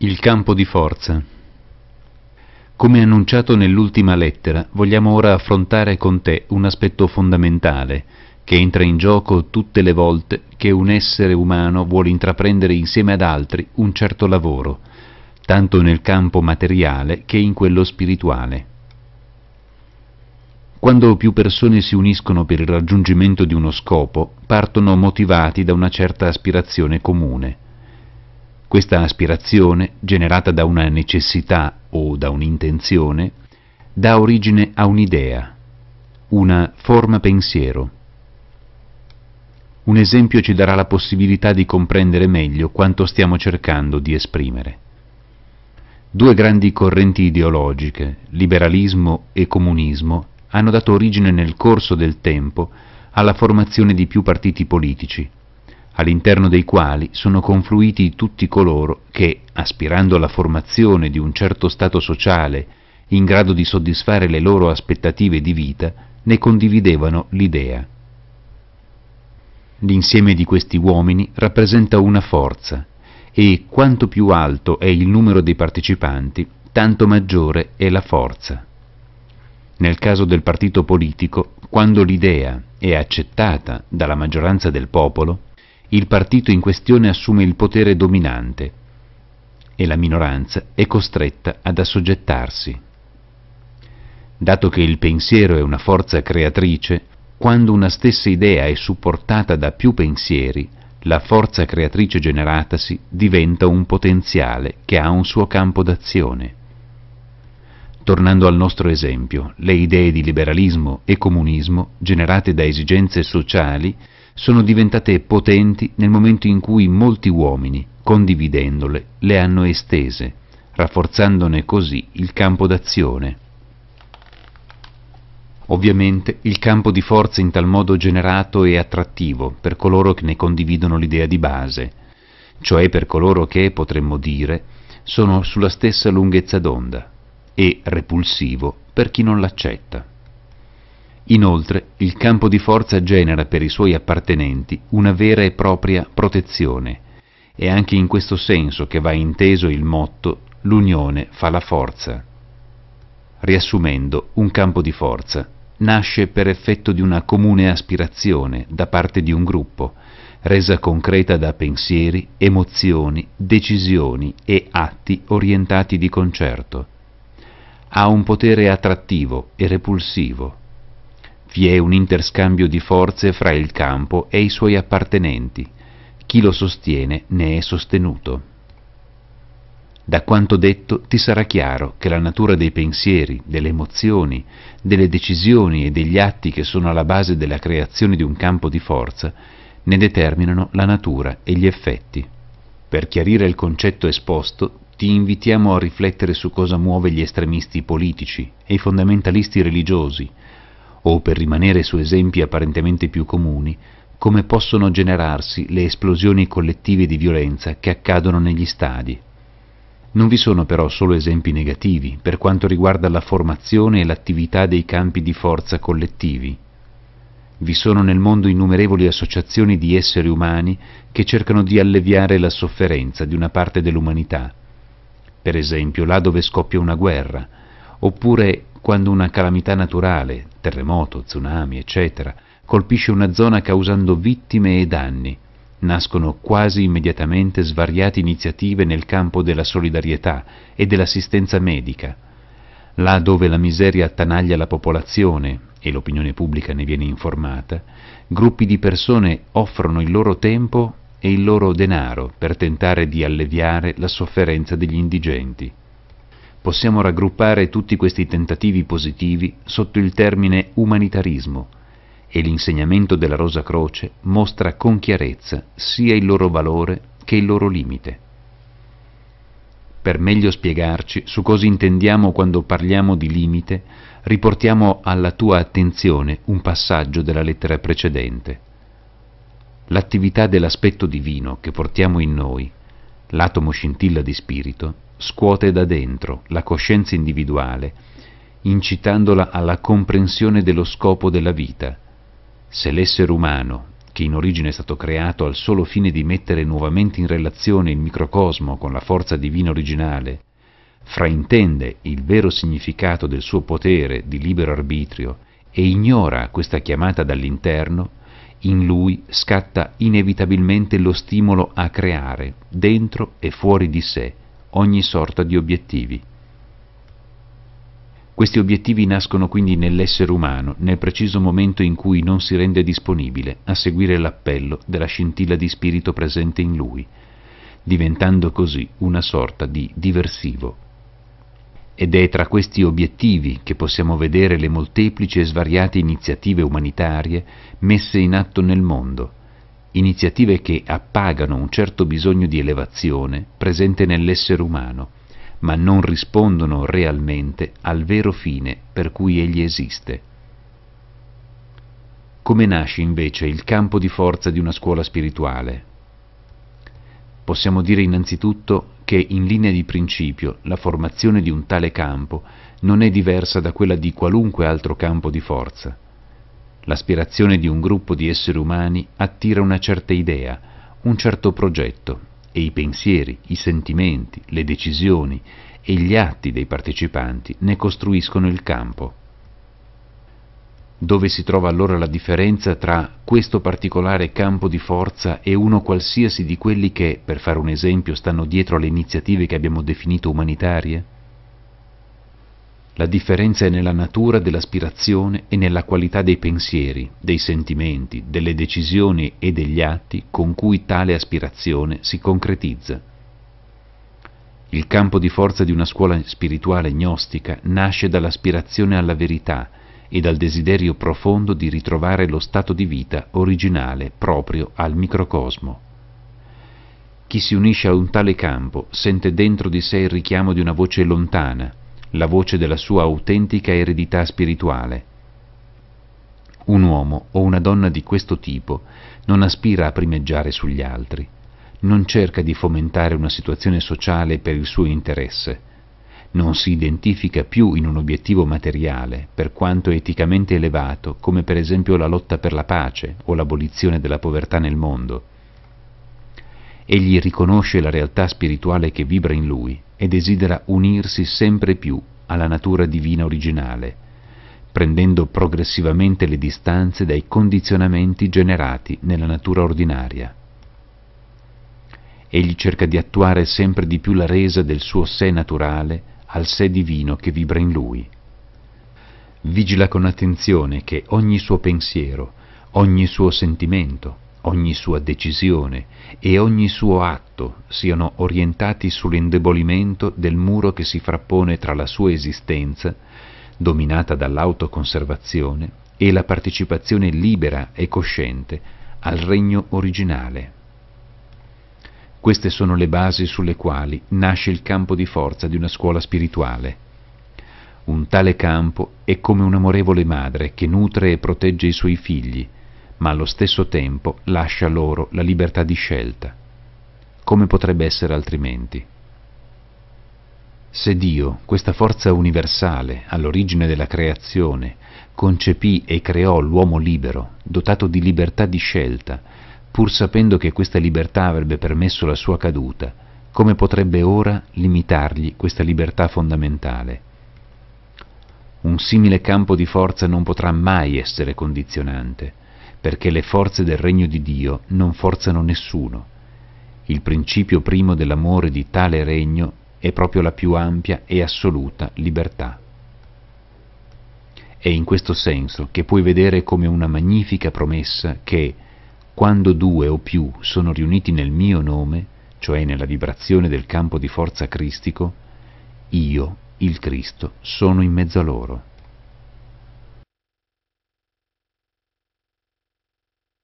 Il campo di forza. Come annunciato nell'ultima lettera, vogliamo ora affrontare con te un aspetto fondamentale, che entra in gioco tutte le volte che un essere umano vuole intraprendere insieme ad altri un certo lavoro, tanto nel campo materiale che in quello spirituale. Quando più persone si uniscono per il raggiungimento di uno scopo, partono motivati da una certa aspirazione comune questa aspirazione, generata da una necessità o da un'intenzione, dà origine a un'idea, una forma pensiero. Un esempio ci darà la possibilità di comprendere meglio quanto stiamo cercando di esprimere. Due grandi correnti ideologiche, liberalismo e comunismo, hanno dato origine nel corso del tempo alla formazione di più partiti politici, all'interno dei quali sono confluiti tutti coloro che, aspirando alla formazione di un certo stato sociale in grado di soddisfare le loro aspettative di vita, ne condividevano l'idea. L'insieme di questi uomini rappresenta una forza e quanto più alto è il numero dei partecipanti, tanto maggiore è la forza. Nel caso del partito politico, quando l'idea è accettata dalla maggioranza del popolo, il partito in questione assume il potere dominante e la minoranza è costretta ad assoggettarsi. Dato che il pensiero è una forza creatrice, quando una stessa idea è supportata da più pensieri, la forza creatrice generatasi diventa un potenziale che ha un suo campo d'azione. Tornando al nostro esempio, le idee di liberalismo e comunismo, generate da esigenze sociali, sono diventate potenti nel momento in cui molti uomini, condividendole, le hanno estese, rafforzandone così il campo d'azione. Ovviamente il campo di forza in tal modo generato è attrattivo per coloro che ne condividono l'idea di base, cioè per coloro che, potremmo dire, sono sulla stessa lunghezza d'onda, e repulsivo per chi non l'accetta. Inoltre, il campo di forza genera per i suoi appartenenti una vera e propria protezione. È anche in questo senso che va inteso il motto l'unione fa la forza. Riassumendo, un campo di forza nasce per effetto di una comune aspirazione da parte di un gruppo, resa concreta da pensieri, emozioni, decisioni e atti orientati di concerto. Ha un potere attrattivo e repulsivo vi è un interscambio di forze fra il campo e i suoi appartenenti. Chi lo sostiene ne è sostenuto. Da quanto detto ti sarà chiaro che la natura dei pensieri, delle emozioni, delle decisioni e degli atti che sono alla base della creazione di un campo di forza ne determinano la natura e gli effetti. Per chiarire il concetto esposto, ti invitiamo a riflettere su cosa muove gli estremisti politici e i fondamentalisti religiosi, o per rimanere su esempi apparentemente più comuni, come possono generarsi le esplosioni collettive di violenza che accadono negli stadi. Non vi sono però solo esempi negativi per quanto riguarda la formazione e l'attività dei campi di forza collettivi. Vi sono nel mondo innumerevoli associazioni di esseri umani che cercano di alleviare la sofferenza di una parte dell'umanità, per esempio là dove scoppia una guerra, oppure quando una calamità naturale, terremoto, tsunami, eccetera, colpisce una zona causando vittime e danni, nascono quasi immediatamente svariate iniziative nel campo della solidarietà e dell'assistenza medica. Là dove la miseria attanaglia la popolazione e l'opinione pubblica ne viene informata, gruppi di persone offrono il loro tempo e il loro denaro per tentare di alleviare la sofferenza degli indigenti possiamo raggruppare tutti questi tentativi positivi sotto il termine umanitarismo e l'insegnamento della Rosa Croce mostra con chiarezza sia il loro valore che il loro limite. Per meglio spiegarci su cosa intendiamo quando parliamo di limite, riportiamo alla tua attenzione un passaggio della lettera precedente. L'attività dell'aspetto divino che portiamo in noi, l'atomo scintilla di spirito, scuote da dentro la coscienza individuale, incitandola alla comprensione dello scopo della vita. Se l'essere umano, che in origine è stato creato al solo fine di mettere nuovamente in relazione il microcosmo con la forza divina originale, fraintende il vero significato del suo potere di libero arbitrio e ignora questa chiamata dall'interno, in lui scatta inevitabilmente lo stimolo a creare, dentro e fuori di sé, ogni sorta di obiettivi. Questi obiettivi nascono quindi nell'essere umano, nel preciso momento in cui non si rende disponibile a seguire l'appello della scintilla di spirito presente in lui, diventando così una sorta di diversivo. Ed è tra questi obiettivi che possiamo vedere le molteplici e svariate iniziative umanitarie messe in atto nel mondo, iniziative che appagano un certo bisogno di elevazione presente nell'essere umano, ma non rispondono realmente al vero fine per cui egli esiste. Come nasce invece il campo di forza di una scuola spirituale? Possiamo dire innanzitutto che in linea di principio la formazione di un tale campo non è diversa da quella di qualunque altro campo di forza L'aspirazione di un gruppo di esseri umani attira una certa idea, un certo progetto e i pensieri, i sentimenti, le decisioni e gli atti dei partecipanti ne costruiscono il campo. Dove si trova allora la differenza tra questo particolare campo di forza e uno qualsiasi di quelli che, per fare un esempio, stanno dietro alle iniziative che abbiamo definito umanitarie? La differenza è nella natura dell'aspirazione e nella qualità dei pensieri, dei sentimenti, delle decisioni e degli atti con cui tale aspirazione si concretizza. Il campo di forza di una scuola spirituale gnostica nasce dall'aspirazione alla verità e dal desiderio profondo di ritrovare lo stato di vita originale proprio al microcosmo. Chi si unisce a un tale campo sente dentro di sé il richiamo di una voce lontana, la voce della sua autentica eredità spirituale. Un uomo o una donna di questo tipo non aspira a primeggiare sugli altri, non cerca di fomentare una situazione sociale per il suo interesse, non si identifica più in un obiettivo materiale, per quanto eticamente elevato, come per esempio la lotta per la pace o l'abolizione della povertà nel mondo. Egli riconosce la realtà spirituale che vibra in lui e desidera unirsi sempre più alla natura divina originale, prendendo progressivamente le distanze dai condizionamenti generati nella natura ordinaria. Egli cerca di attuare sempre di più la resa del suo sé naturale al sé divino che vibra in lui. Vigila con attenzione che ogni suo pensiero, ogni suo sentimento, ogni sua decisione e ogni suo atto siano orientati sull'indebolimento del muro che si frappone tra la sua esistenza, dominata dall'autoconservazione, e la partecipazione libera e cosciente al regno originale. Queste sono le basi sulle quali nasce il campo di forza di una scuola spirituale. Un tale campo è come un'amorevole madre che nutre e protegge i suoi figli, ma allo stesso tempo lascia loro la libertà di scelta. Come potrebbe essere altrimenti? Se Dio, questa forza universale all'origine della creazione, concepì e creò l'uomo libero, dotato di libertà di scelta, pur sapendo che questa libertà avrebbe permesso la sua caduta, come potrebbe ora limitargli questa libertà fondamentale? Un simile campo di forza non potrà mai essere condizionante perché le forze del regno di Dio non forzano nessuno. Il principio primo dell'amore di tale regno è proprio la più ampia e assoluta libertà. È in questo senso che puoi vedere come una magnifica promessa che, quando due o più sono riuniti nel mio nome, cioè nella vibrazione del campo di forza cristico, io, il Cristo, sono in mezzo a loro.